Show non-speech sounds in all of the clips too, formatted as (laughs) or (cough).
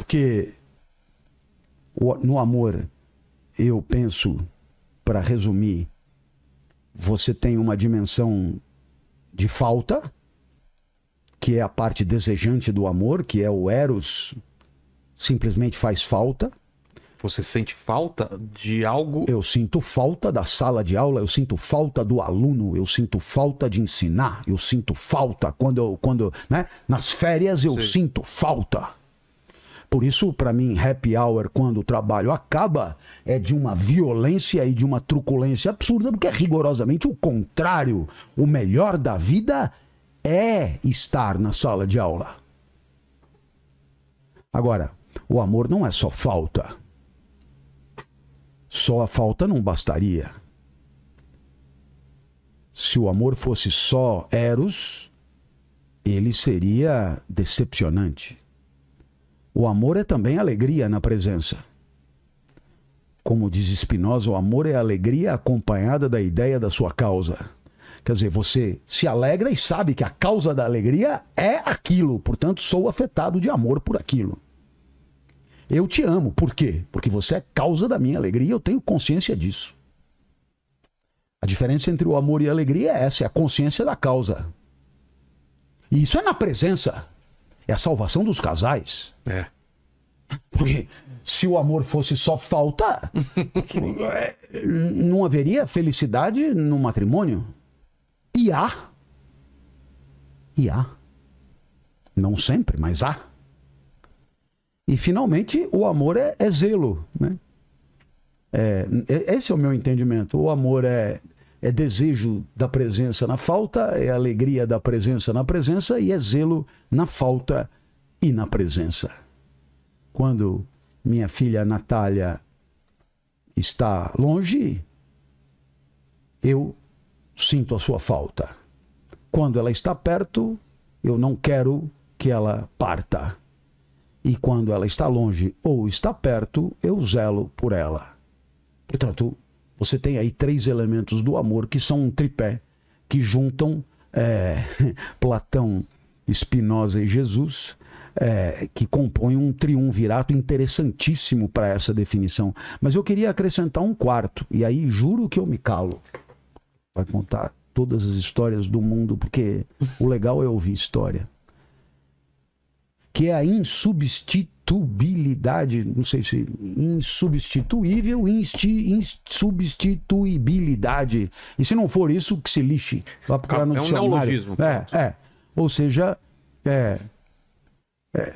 Porque no amor, eu penso, para resumir, você tem uma dimensão de falta, que é a parte desejante do amor, que é o Eros, simplesmente faz falta. Você sente falta de algo? Eu sinto falta da sala de aula, eu sinto falta do aluno, eu sinto falta de ensinar, eu sinto falta quando eu, quando, né? Nas férias eu Sim. sinto falta. Por isso, para mim, happy hour, quando o trabalho acaba, é de uma violência e de uma truculência absurda, porque é rigorosamente o contrário. O melhor da vida é estar na sala de aula. Agora, o amor não é só falta. Só a falta não bastaria. Se o amor fosse só Eros, ele seria decepcionante. O amor é também alegria na presença. Como diz Spinoza, o amor é alegria acompanhada da ideia da sua causa. Quer dizer, você se alegra e sabe que a causa da alegria é aquilo, portanto, sou afetado de amor por aquilo. Eu te amo, por quê? Porque você é causa da minha alegria e eu tenho consciência disso. A diferença entre o amor e a alegria é essa, é a consciência da causa. E isso é na presença é a salvação dos casais. É. Porque se o amor fosse só falta, (laughs) não haveria felicidade no matrimônio. E há. E há. Não sempre, mas há. E finalmente, o amor é, é zelo. Né? É, é esse é o meu entendimento. O amor é, é desejo da presença na falta, é alegria da presença na presença e é zelo na falta e na presença. Quando minha filha Natália está longe, eu sinto a sua falta. Quando ela está perto, eu não quero que ela parta. E quando ela está longe ou está perto, eu zelo por ela. Portanto, você tem aí três elementos do amor que são um tripé que juntam é, (laughs) Platão, Spinoza e Jesus, é, que compõem um triunvirato interessantíssimo para essa definição. Mas eu queria acrescentar um quarto, e aí juro que eu me calo. Vai contar todas as histórias do mundo, porque o legal é ouvir história. Que é a insubstituição insubstituibilidade, não sei se insubstituível, insti, insubstituibilidade. E se não for isso, que se lixe. Vá no é um neologismo. É, é. Ou seja, é, é.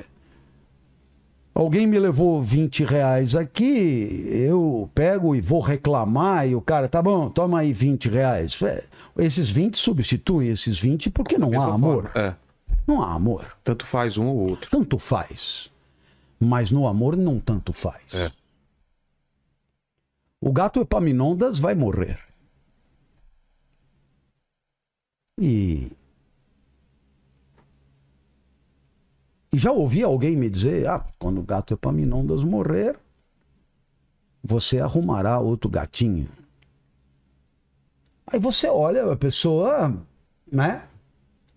Alguém me levou 20 reais aqui, eu pego e vou reclamar, e o cara, tá bom, toma aí 20 reais. É, esses 20 substituem esses 20 porque não há amor. é. Não há amor. Tanto faz um ou outro. Tanto faz. Mas no amor não tanto faz. É. O gato Epaminondas vai morrer. E... e. já ouvi alguém me dizer: ah, quando o gato Epaminondas morrer, você arrumará outro gatinho. Aí você olha a pessoa, né?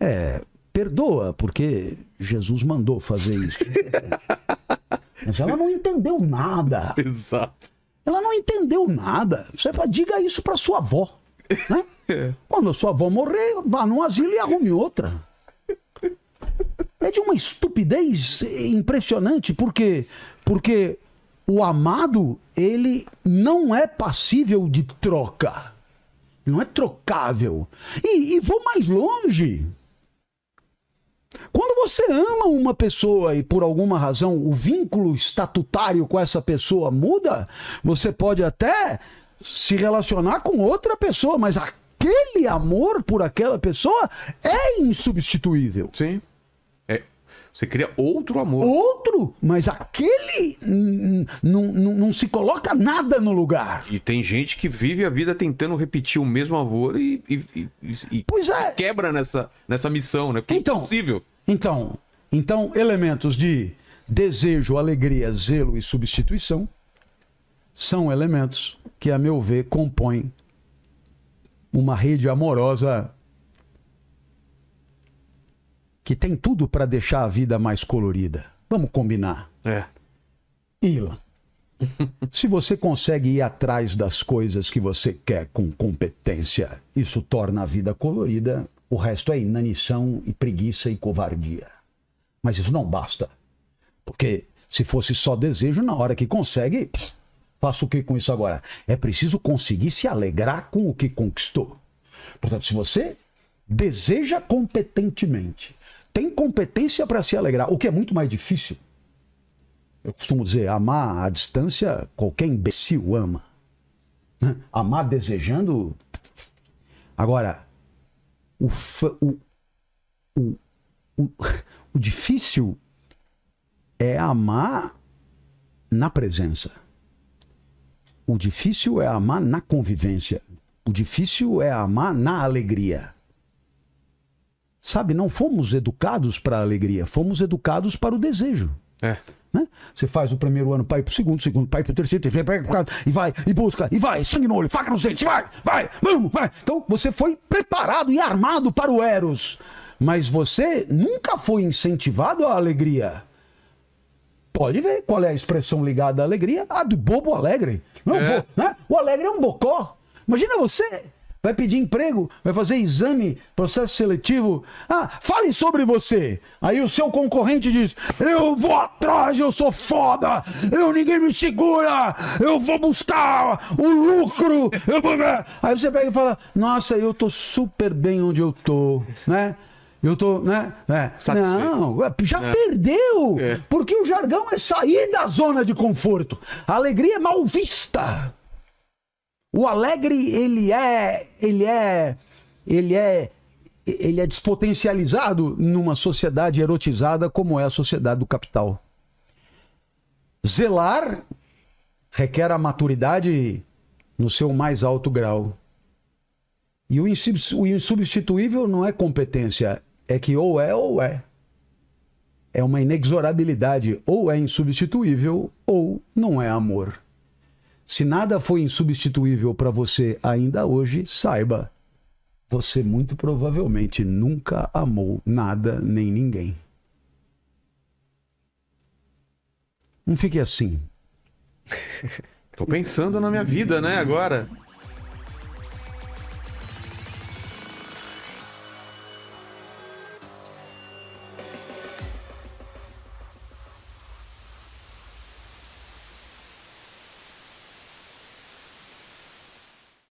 É, perdoa, porque Jesus mandou fazer isso. (laughs) Mas ela não entendeu nada. Exato. Ela não entendeu nada. Você fala, diga isso para sua avó. Né? (laughs) É. Quando a sua avó morrer, vá num asilo e arrume outra. É de uma estupidez impressionante, porque, porque o amado, ele não é passível de troca. Não é trocável. E, e vou mais longe. Quando você ama uma pessoa e por alguma razão o vínculo estatutário com essa pessoa muda, você pode até se relacionar com outra pessoa, mas aquele amor por aquela pessoa é insubstituível. Sim. É, você cria outro amor. Outro, mas aquele não se coloca nada no lugar. E tem gente que vive a vida tentando repetir o mesmo amor e, e, e, e pois é. quebra nessa, nessa missão, né? Porque é então, é impossível. Então, então elementos de desejo, alegria, zelo e substituição são elementos que, a meu ver, compõem uma rede amorosa que tem tudo para deixar a vida mais colorida. Vamos combinar. É. Ila, (laughs) se você consegue ir atrás das coisas que você quer com competência, isso torna a vida colorida o resto é inanição e preguiça e covardia. Mas isso não basta. Porque se fosse só desejo, na hora que consegue, pss, o que com isso agora? É preciso conseguir se alegrar com o que conquistou. Portanto, se você deseja competentemente, tem competência para se alegrar, o que é muito mais difícil. Eu costumo dizer, amar à distância, qualquer imbecil ama. Né? Amar desejando. Agora, o, o, o, (laughs) o difícil é amar na presença. O difícil é amar na convivência. O difícil é amar na alegria. Sabe, não fomos educados para a alegria, fomos educados para o desejo. É. Né? Você faz o primeiro ano, pai pro segundo, segundo, pai pro terceiro, terceiro, pai pro quarto, e vai, e busca, e vai, sangue no olho, faca nos dentes, vai, vai, vamos, vai. Então você foi preparado e armado para o Eros, mas você nunca foi incentivado à alegria. Pode ver qual é a expressão ligada à alegria. A do bobo alegre. Não, é. bo... né? O alegre é um bocó. Imagina você vai pedir emprego, vai fazer exame, processo seletivo. Ah, fale sobre você. Aí o seu concorrente diz: Eu vou atrás, eu sou foda, eu ninguém me segura, eu vou buscar o lucro. Eu vou... Aí você pega e fala: Nossa, eu tô super bem onde eu tô, né? Eu tô, né? É. Não, é, já é. perdeu! É. Porque o jargão é sair da zona de conforto. A alegria é mal vista. O alegre, ele é, ele é, ele é, ele é despotencializado numa sociedade erotizada como é a sociedade do capital. Zelar requer a maturidade no seu mais alto grau. E o insubstituível não é competência, é que ou é ou é. É uma inexorabilidade, ou é insubstituível ou não é amor. Se nada foi insubstituível para você ainda hoje, saiba, você muito provavelmente nunca amou nada nem ninguém. Não fique assim. (laughs) Tô pensando na minha vida, né, agora.